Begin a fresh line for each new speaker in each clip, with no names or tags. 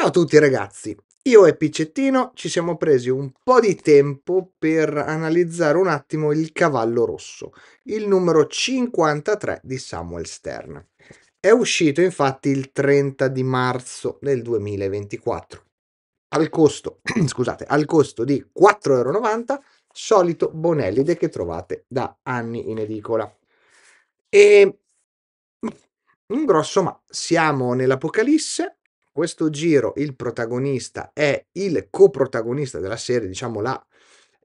Ciao a tutti ragazzi, io e Piccettino ci siamo presi un po' di tempo per analizzare un attimo il cavallo rosso, il numero 53 di Samuel Stern. È uscito infatti il 30 di marzo del 2024. Al costo, scusate, al costo di 4,90 euro, solito Bonellide che trovate da anni in edicola. E un mm, grosso ma, siamo nell'Apocalisse, questo giro il protagonista è il coprotagonista della serie, diciamo la,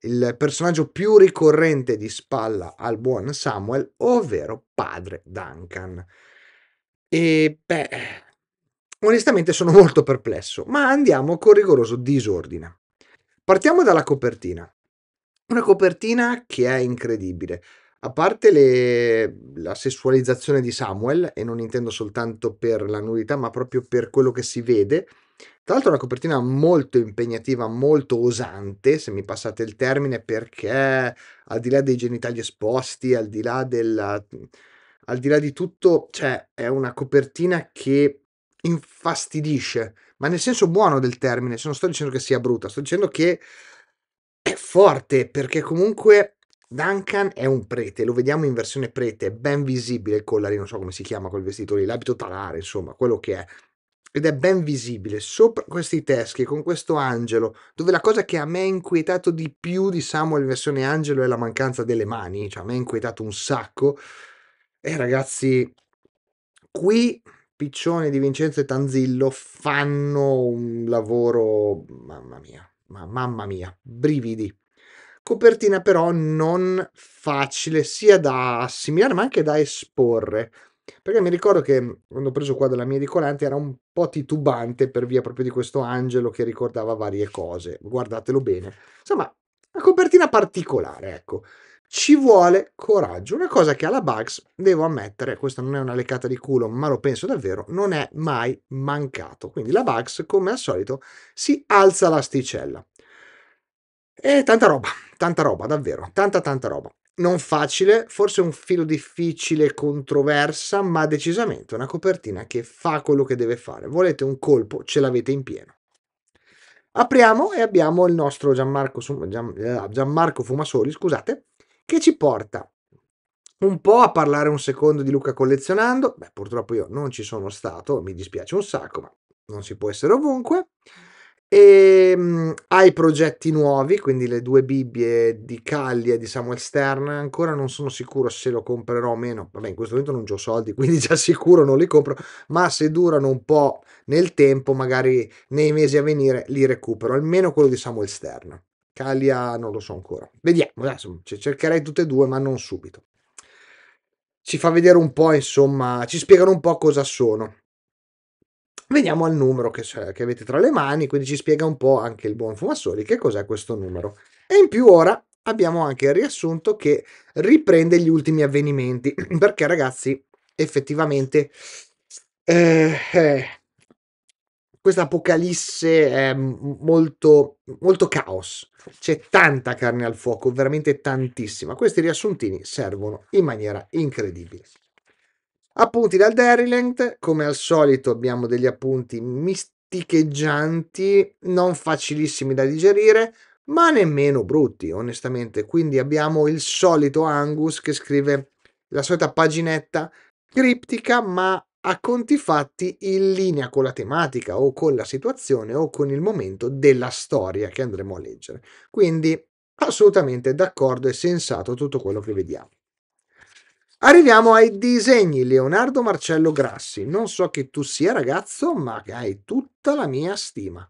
il personaggio più ricorrente di spalla al buon Samuel, ovvero padre Duncan. E beh, onestamente sono molto perplesso, ma andiamo con rigoroso disordine. Partiamo dalla copertina. Una copertina che è incredibile a parte le, la sessualizzazione di Samuel, e non intendo soltanto per la nudità, ma proprio per quello che si vede. Tra l'altro è una copertina molto impegnativa, molto osante, se mi passate il termine, perché al di là dei genitali esposti, al di là, della, al di, là di tutto, cioè, è una copertina che infastidisce, ma nel senso buono del termine, non sto dicendo che sia brutta, sto dicendo che è forte, perché comunque Duncan è un prete, lo vediamo in versione prete, è ben visibile il collarino, non so come si chiama quel vestito lì, l'abito talare, insomma, quello che è. Ed è ben visibile sopra questi teschi, con questo angelo, dove la cosa che a me ha inquietato di più di Samuel versione angelo è la mancanza delle mani, cioè a me ha inquietato un sacco. E ragazzi, qui Piccione di Vincenzo e Tanzillo fanno un lavoro, mamma mia, ma mamma mia, brividi. Copertina però non facile sia da assimilare ma anche da esporre. Perché mi ricordo che mhmm, quando ho preso qua della mia edicolante era un po' titubante per via proprio di questo angelo che ricordava varie cose. Guardatelo bene. Insomma, una copertina particolare, ecco. Ci vuole coraggio, una cosa che alla Bugs, devo ammettere, questa non è una leccata di culo, ma lo penso davvero, non è mai mancato. Quindi la Bugs, come al solito, si alza l'asticella. E tanta roba, tanta roba, davvero, tanta tanta roba. Non facile, forse un filo difficile controversa, ma decisamente una copertina che fa quello che deve fare. Volete un colpo, ce l'avete in pieno. Apriamo e abbiamo il nostro Gianmarco, eh, Gianmarco Fumasoli, scusate, che ci porta un po' a parlare un secondo di Luca collezionando. Beh, purtroppo io non ci sono stato, mi dispiace un sacco, ma non si può essere ovunque e ehm, hai progetti nuovi, quindi le due Bibbie di Calli e di Samuel Stern. Ancora non sono sicuro se lo comprerò o meno. Vabbè, in questo momento non ho soldi, quindi già sicuro non li compro. Ma se durano un po' nel tempo, magari nei mesi a venire li recupero, almeno quello di Samuel Stern. Callia non lo so ancora. Vediamo, adesso cercherei tutte e due, ma non subito. Ci fa vedere un po', insomma, ci spiegano un po' cosa sono. Veniamo al numero che, che, avete tra le mani, quindi ci spiega un po' anche il buon Fumassoli che cos'è questo numero. E in più ora abbiamo anche il riassunto che riprende gli ultimi avvenimenti, perché ragazzi effettivamente eh, eh, questa apocalisse è molto, molto caos, c'è tanta carne al fuoco, veramente tantissima. Questi riassuntini servono in maniera incredibile. Appunti dal Dairyland, come al solito abbiamo degli appunti misticheggianti, non facilissimi da digerire, ma nemmeno brutti, onestamente. Quindi abbiamo il solito Angus che scrive la solita paginetta criptica, ma a conti fatti in linea con la tematica o con la situazione o con il momento della storia che andremo a leggere. Quindi assolutamente d'accordo e sensato tutto quello che vediamo. Arriviamo ai disegni Leonardo Marcello Grassi. Non so che tu sia ragazzo, ma hai tutta la mia stima.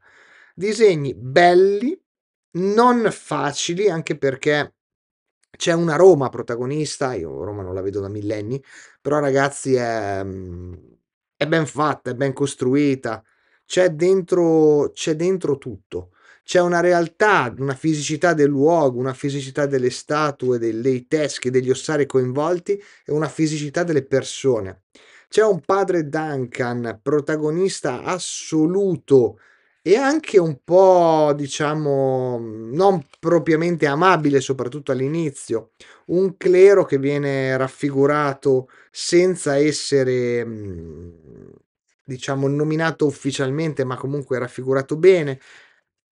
Disegni belli, non facili, anche perché c'è una Roma protagonista, io Roma non la vedo da millenni, però ragazzi è, mm, è ben fatta, è ben costruita, c'è dentro, c'è dentro tutto c'è una realtà, una fisicità del luogo, una fisicità delle statue, dei, teschi, degli ossari coinvolti e una fisicità delle persone. C'è un padre Duncan, protagonista assoluto e anche un po', diciamo, non propriamente amabile, soprattutto all'inizio. Un clero che viene raffigurato senza essere mm, diciamo nominato ufficialmente ma comunque raffigurato bene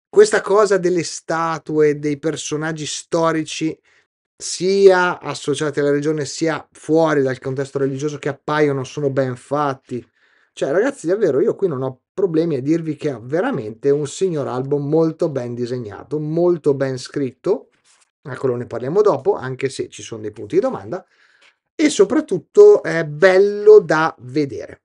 questa cosa delle statue, dei personaggi storici, sia associati alla religione, sia fuori dal contesto religioso, che appaiono, sono ben fatti. Cioè, ragazzi, davvero, io qui non ho problemi a dirvi che ha veramente un signor album molto ben disegnato, molto ben scritto. Eccolo, ne parliamo dopo, anche se ci sono dei punti di domanda. E soprattutto è bello da vedere.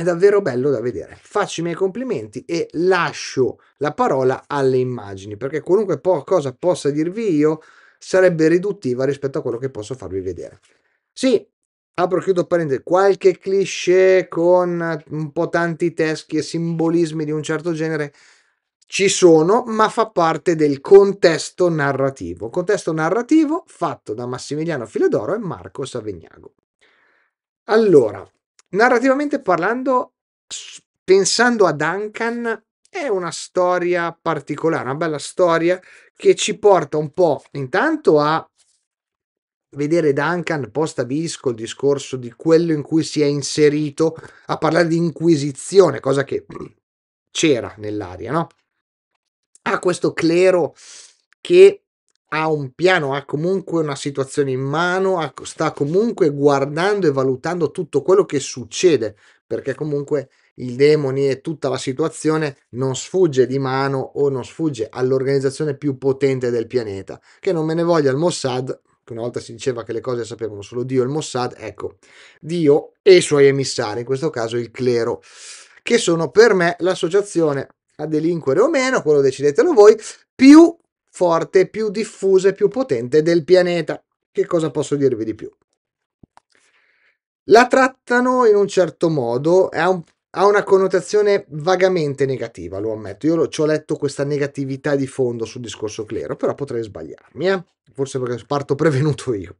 È davvero bello da vedere. Faccio i miei complimenti e lascio la parola alle immagini, perché qualunque po- cosa possa dirvi io sarebbe riduttiva rispetto a quello che posso farvi vedere. Sì, apro e chiudo parentesi, qualche cliché con un po' tanti teschi e simbolismi di un certo genere ci sono, ma fa parte del contesto narrativo. Contesto narrativo fatto da Massimiliano Filedoro e Marco Savegnago. Allora, Narrativamente parlando, pensando a Duncan, è una storia particolare, una bella storia che ci porta un po' intanto a vedere Duncan post abisco il discorso di quello in cui si è inserito a parlare di inquisizione, cosa che c'era nell'aria, no? A questo clero che ha un piano, ha comunque una situazione in mano, ha, sta comunque guardando e valutando tutto quello che succede, perché comunque il demoni e tutta la situazione non sfugge di mano o non sfugge all'organizzazione più potente del pianeta, che non me ne voglia il Mossad, che una volta si diceva che le cose sapevano solo Dio e il Mossad, ecco, Dio e i suoi emissari, in questo caso il clero, che sono per me l'associazione a delinquere o meno, quello decidetelo voi, più forte, più diffusa e più potente del pianeta. Che cosa posso dirvi di più? La trattano in un certo modo, ha, un, ha una connotazione vagamente negativa, lo ammetto. Io ci ho letto questa negatività di fondo sul discorso clero, però potrei sbagliarmi, eh? forse perché parto prevenuto io.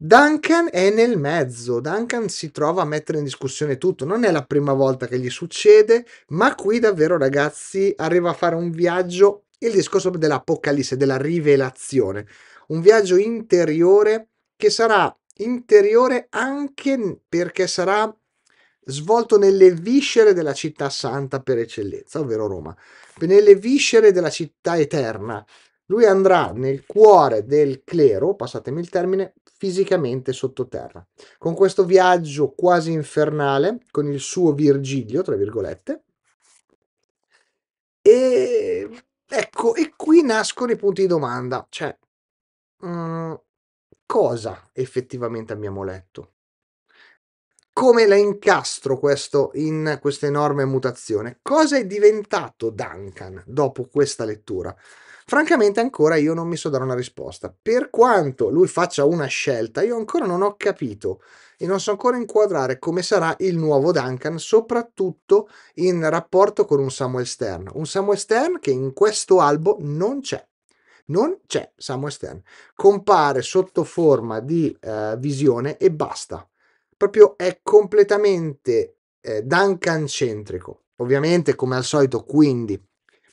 Duncan è nel mezzo, Duncan si trova a mettere in discussione tutto, non è la prima volta che gli succede, ma qui davvero ragazzi arriva a fare un viaggio il discorso dell'Apocalisse, della rivelazione, un viaggio interiore che sarà interiore anche perché sarà svolto nelle viscere della città santa per eccellenza, ovvero Roma, nelle viscere della città eterna. Lui andrà nel cuore del clero, passatemi il termine, fisicamente sottoterra. Con questo viaggio quasi infernale, con il suo Virgilio, tra virgolette, e Ecco, e qui nascono i punti di domanda, cioè mh, mm, cosa effettivamente abbiamo letto? Come la incastro questo, in questa enorme mutazione? Cosa è diventato Duncan dopo questa lettura? Francamente ancora io non mi so dare una risposta. Per quanto lui faccia una scelta, io ancora non ho capito e non so ancora inquadrare come sarà il nuovo Duncan, soprattutto in rapporto con un Samuel Stern. Un Samuel Stern che in questo albo non c'è. Non c'è Samuel Stern. Compare sotto forma di eh, visione e basta. Proprio è completamente eh, Duncan centrico. Ovviamente, come al solito, quindi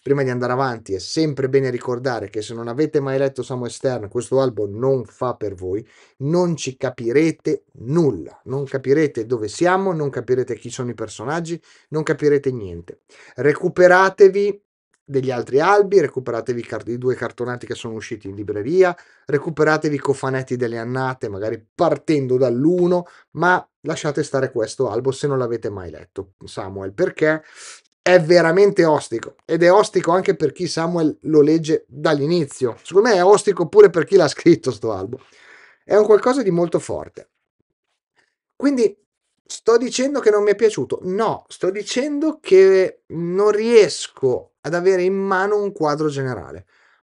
prima di andare avanti è sempre bene ricordare che se non avete mai letto Samuel Stern, questo album non fa per voi, non ci capirete nulla, non capirete dove siamo, non capirete chi sono i personaggi, non capirete niente. Recuperatevi degli altri albi, recuperatevi i, i due cartonati che sono usciti in libreria, recuperatevi i cofanetti delle annate, magari partendo dall'uno, ma lasciate stare questo albo se non l'avete mai letto, Samuel, perché è veramente ostico ed è ostico anche per chi Samuel lo legge dall'inizio. Secondo me è ostico pure per chi l'ha scritto sto album. È un qualcosa di molto forte. Quindi sto dicendo che non mi è piaciuto? No, sto dicendo che non riesco ad avere in mano un quadro generale.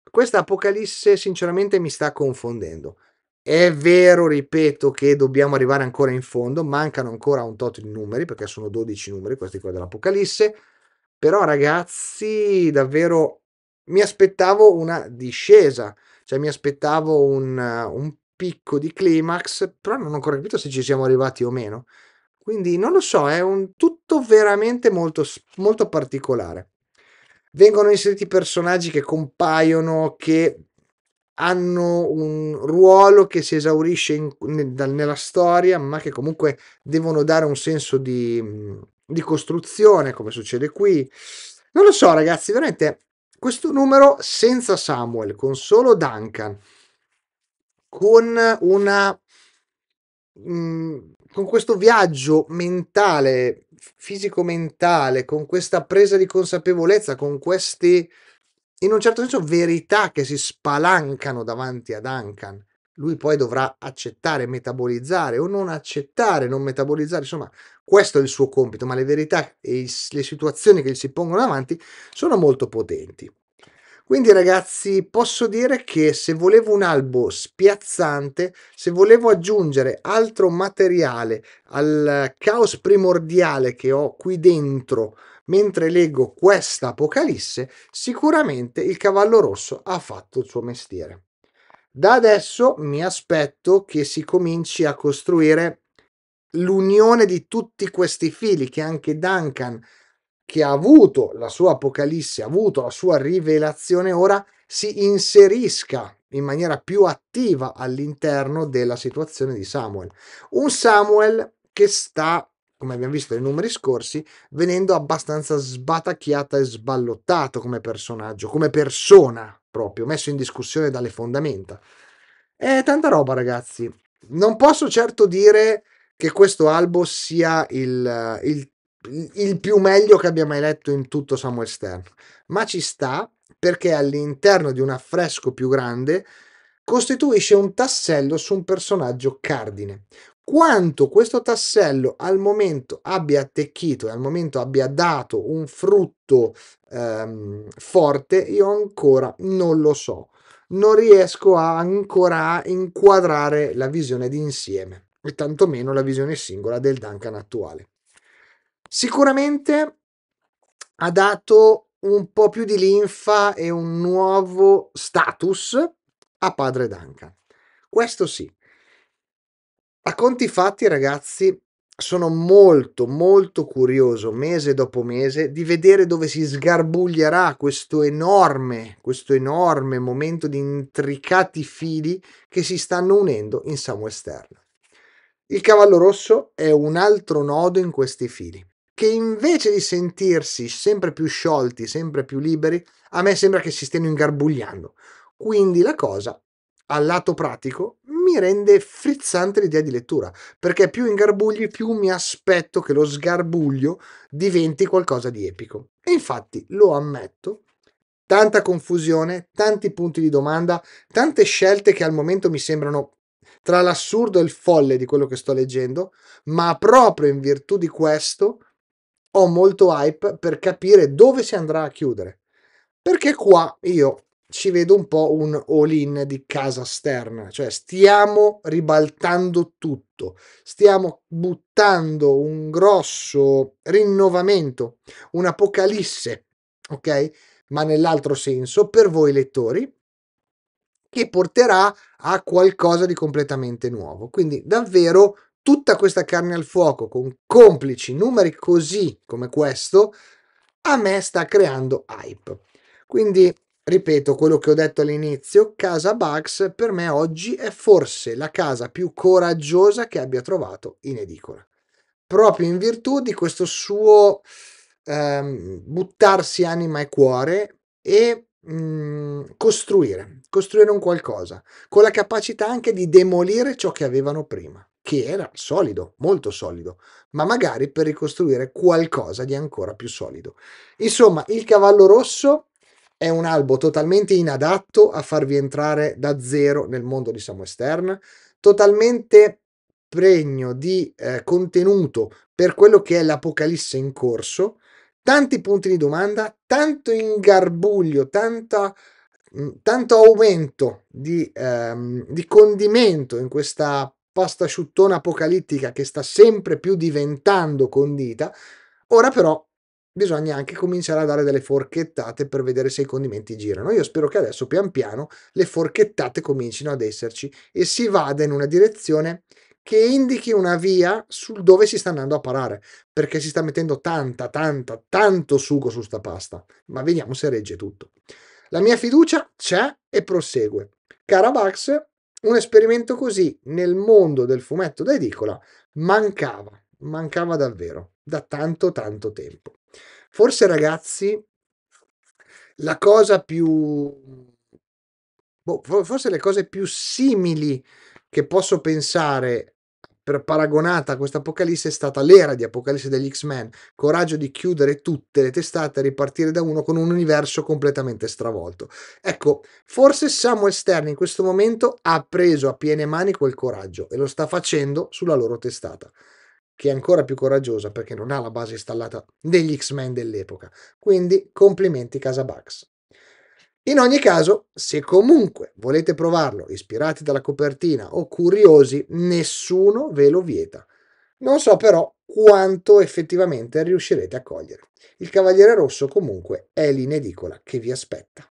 Questa Apocalisse sinceramente mi sta confondendo. È vero, ripeto, che dobbiamo arrivare ancora in fondo, mancano ancora un tot di numeri, perché sono 12 numeri questi qua dell'Apocalisse però ragazzi, davvero mi aspettavo una discesa, cioè mi aspettavo un, un picco di climax, però non ho ancora capito se ci siamo arrivati o meno. Quindi non lo so, è un tutto veramente molto, molto particolare. Vengono inseriti personaggi che compaiono, che hanno un ruolo che si esaurisce in, nella storia, ma che comunque devono dare un senso di, mhmm, di costruzione, come succede qui. Non lo so, ragazzi, veramente questo numero senza Samuel, con solo Duncan, con una mh, mm, con questo viaggio mentale, fisico-mentale, con questa presa di consapevolezza, con queste in un certo senso verità che si spalancano davanti a Duncan lui poi dovrà accettare, metabolizzare o non accettare, non metabolizzare, insomma, questo è il suo compito, ma le verità e le situazioni che gli si pongono davanti sono molto potenti. Quindi ragazzi, posso dire che se volevo un albo spiazzante, se volevo aggiungere altro materiale al caos primordiale che ho qui dentro mentre leggo questa Apocalisse, sicuramente il Cavallo Rosso ha fatto il suo mestiere. Da adesso mi aspetto che si cominci a costruire l'unione di tutti questi fili che anche Duncan, che ha avuto la sua apocalisse, ha avuto la sua rivelazione, ora si inserisca in maniera più attiva all'interno della situazione di Samuel. Un Samuel che sta come abbiamo visto nei numeri scorsi, venendo abbastanza sbatacchiata e sballottato come personaggio, come persona proprio, messo in discussione dalle fondamenta. È tanta roba, ragazzi. Non posso certo dire che questo albo sia il, il, il più meglio che abbia mai letto in tutto Samuel Stern, ma ci sta perché all'interno di un affresco più grande costituisce un tassello su un personaggio cardine quanto questo tassello al momento abbia attecchito e al momento abbia dato un frutto ehm, forte, io ancora non lo so. Non riesco a ancora a inquadrare la visione d'insieme e tantomeno la visione singola del Duncan attuale. Sicuramente ha dato un po' più di linfa e un nuovo status a padre Duncan. Questo sì, a conti fatti, ragazzi, sono molto molto curioso mese dopo mese di vedere dove si sgarbuglierà questo enorme, questo enorme momento di intricati fili che si stanno unendo in Samuel Stern. Il cavallo rosso è un altro nodo in questi fili, che invece di sentirsi sempre più sciolti, sempre più liberi, a me sembra che si stiano ingarbugliando. Quindi la cosa, al lato pratico, mi rende frizzante l'idea di lettura, perché più ingarbugli, più mi aspetto che lo sgarbuglio diventi qualcosa di epico. E infatti, lo ammetto, tanta confusione, tanti punti di domanda, tante scelte che al momento mi sembrano tra l'assurdo e il folle di quello che sto leggendo, ma proprio in virtù di questo ho molto hype per capire dove si andrà a chiudere. Perché qua io ci vedo un po' un all-in di casa sterna, cioè stiamo ribaltando tutto, stiamo buttando un grosso rinnovamento, un'apocalisse, ok? Ma nell'altro senso, per voi lettori, che porterà a qualcosa di completamente nuovo. Quindi davvero tutta questa carne al fuoco con complici numeri così come questo, a me sta creando hype. Quindi ripeto quello che ho detto all'inizio, Casa Bugs per me oggi è forse la casa più coraggiosa che abbia trovato in edicola, proprio in virtù di questo suo ehm, buttarsi anima e cuore e mh, mm, costruire, costruire un qualcosa, con la capacità anche di demolire ciò che avevano prima che era solido, molto solido, ma magari per ricostruire qualcosa di ancora più solido. Insomma, il cavallo rosso è un albo totalmente inadatto a farvi entrare da zero nel mondo di Samuel Stern, totalmente pregno di eh, contenuto per quello che è l'apocalisse in corso, tanti punti di domanda, tanto ingarbuglio, tanta, mh, mm, tanto aumento di, ehm, di condimento in questa pasta asciuttona apocalittica che sta sempre più diventando condita. Ora però bisogna anche cominciare a dare delle forchettate per vedere se i condimenti girano. Io spero che adesso pian piano le forchettate comincino ad esserci e si vada in una direzione che indichi una via sul dove si sta andando a parare, perché si sta mettendo tanta, tanta, tanto sugo su sta pasta, ma vediamo se regge tutto. La mia fiducia c'è e prosegue. Cara Bax, un esperimento così nel mondo del fumetto da edicola mancava, mancava davvero da tanto tanto tempo. Forse ragazzi, la cosa più... Boh, forse le cose più simili che posso pensare per paragonata a questa Apocalisse è stata l'era di Apocalisse degli X-Men, coraggio di chiudere tutte le testate e ripartire da uno con un universo completamente stravolto. Ecco, forse Samuel Stern in questo momento ha preso a piene mani quel coraggio e lo sta facendo sulla loro testata che è ancora più coraggiosa perché non ha la base installata degli X-Men dell'epoca. Quindi complimenti Casa Bugs. In ogni caso, se comunque volete provarlo, ispirati dalla copertina o curiosi, nessuno ve lo vieta. Non so però quanto effettivamente riuscirete a cogliere. Il Cavaliere Rosso comunque è l'inedicola che vi aspetta.